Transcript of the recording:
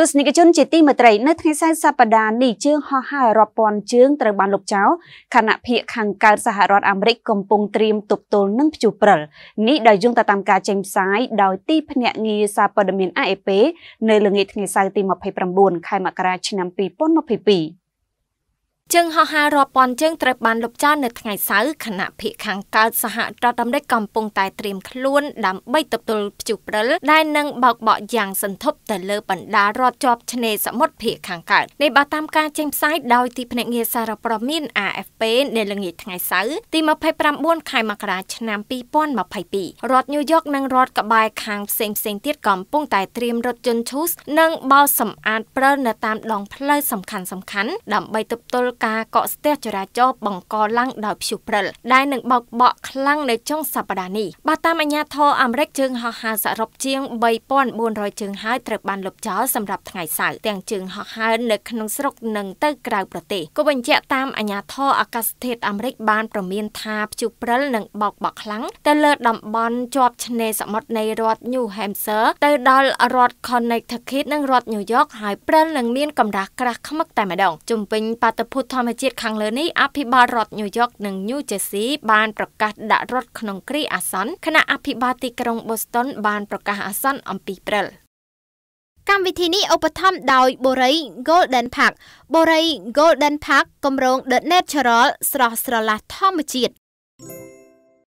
ទស្សនិកជនជាទីមេត្រីនៅថ្ងៃសៅរ៍សប្តាហ៍នេះជើងហោះហើររាប់ពាន់ជើងត្រូវបានលុបចោលខណៈភៀកខាងកើតសហរដ្ឋអាមេរិកកំពុងត្រៀមទប់ទល់នឹងព្យុះព្រិលនេះដោយយោងទៅតាមការចេញផ្សាយដោយទីភ្នាក់ងារសារព័ត៌មាន AFP នៅល្ងាចថ្ងៃសៅរ៍ទី29ខែមករាឆ្នាំ2022ជើងហោះហើររាប់ពាន់ជើងត្រូវបានលុបចោលនៅថ្ងៃសៅរ៍ខណៈភៀកខាងកើតសហរដ្ឋអាមេរិកកំពុងតែត្រៀមខ្លួនដើម្បីទទួលព្យុះព្រិលដែលនឹងបោកបក់យ៉ាងសន្ធប់ទៅលើបណ្ដារដ្ឋជាប់ឆ្នេរសមុទ្រភៀកខាងកើតនេះបើតាមការចេញផ្សាយដោយទីភ្នាក់ងារសារព័ត៌មាន AFP នៅល្ងាចថ្ងៃសៅរ៍ទី29ខែមករាឆ្នាំ2022រដ្ឋញូវយ៉កនិងរដ្ឋក្បែរខាងផ្សេងផ្សេងទៀតកំពុងតែត្រៀមរថយន្តឈូសនិងបោសម្អាតព្រិលនៅតាមដងផ្លូវសំខាន់ៗដើម្បីទប់ទល់ការកកស្ទះចរាចរណ៍បង្កឡើងដោយព្យុះព្រិលដែលនឹងបោកបក់ខ្លាំងនៅចុងសប្តាហ៍នេះបើតាមអាជ្ញាធរអាមេរិកជើងហោះហើរសរុបជាង3400ជើងហើរត្រូវបានលុបចោលសម្រាប់ថ្ងៃសៅរ៍ទាំងជើងហោះហើរនៅក្នុងស្រុកនិងទៅក្រៅប្រទេសក៏បញ្ជាក់តាមអាជ្ញាធរអាកាសធាតុអាមេរិកបានប្រមានថាព្យុះព្រិលនឹងបោកបក់ខ្លាំងទៅលើតំបន់ជាប់ឆ្នេរសមុទ្រនៃរដ្ឋ New Hampshire ទៅដល់រដ្ឋ Connecticut និងរដ្ឋ New York ហើយព្រិលនឹងមានកម្រាស់ក្រាស់ខ្មឹកតែម្ដងជំពេញបាតុភូតធម្មជាតិខាងលើនេះអភិបាលរដ្ឋញូវយ៉កនិងញូវជេស៊ីបានប្រកាសដាក់រដ្ឋក្នុងគ្រាអាសន្នខណៈអភិបាលទីក្រុងបូស្តុនបានប្រកាសអាសន្នអំពីព្រិលកម្មវិធីនេះឧបត្ថម្ភដោយបូរី Golden Park បូរី Golden Park គម្រោង The Natural ស្រស់ស្រឡះធម្មជាតិ